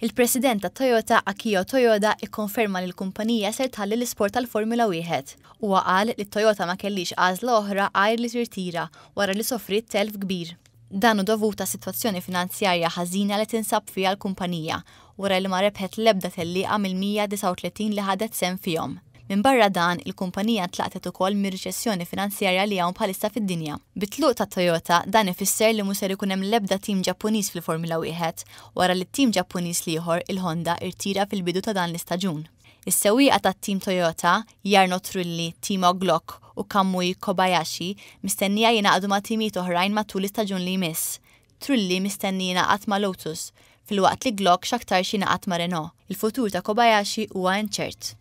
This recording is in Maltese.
Il-president ta' Toyota Akio Toyoda ikkonferma li l-kumpanija ser tħalli l-isport tal-Formula 1. U qal li Toyota ma kellix għażla oħra għajr li tirtira wara li soffrit telf kbir. Danu dovuta situazzjoni finanzjarja ħażina li tinsab fija l-kumpanija wara li ma rebħet l-ebda tellieqa mill-139 li ħadet sem fihom. Minn barra dan, il-kumpanija tlaqtet ukoll mir riċessjoni finanzjarja li hawn bħalissa fid-dinja. Bitluq ta' Toyota dan ifisser li muser ikun hemm l-ebda tim Ġappuniż fil-Formula 1 wara li t-tim Ġappuniż liħor il-Honda irtira fil-bidu ta' dan l-istaġun. Is-sewwieqa tat-tim Toyota, Jarno Trulli, Timo Glock u Kamui Kobayashi mistennija jingħaqdu ma' timijiet oħrajn matul l-istaġun li jmiss. Trulli mistenni jingħaqat ma' Lotus, fil-waqt li Glock xaktar xi naqat ma' Renault. Il-futur ta' Kobayashi huwa inċert.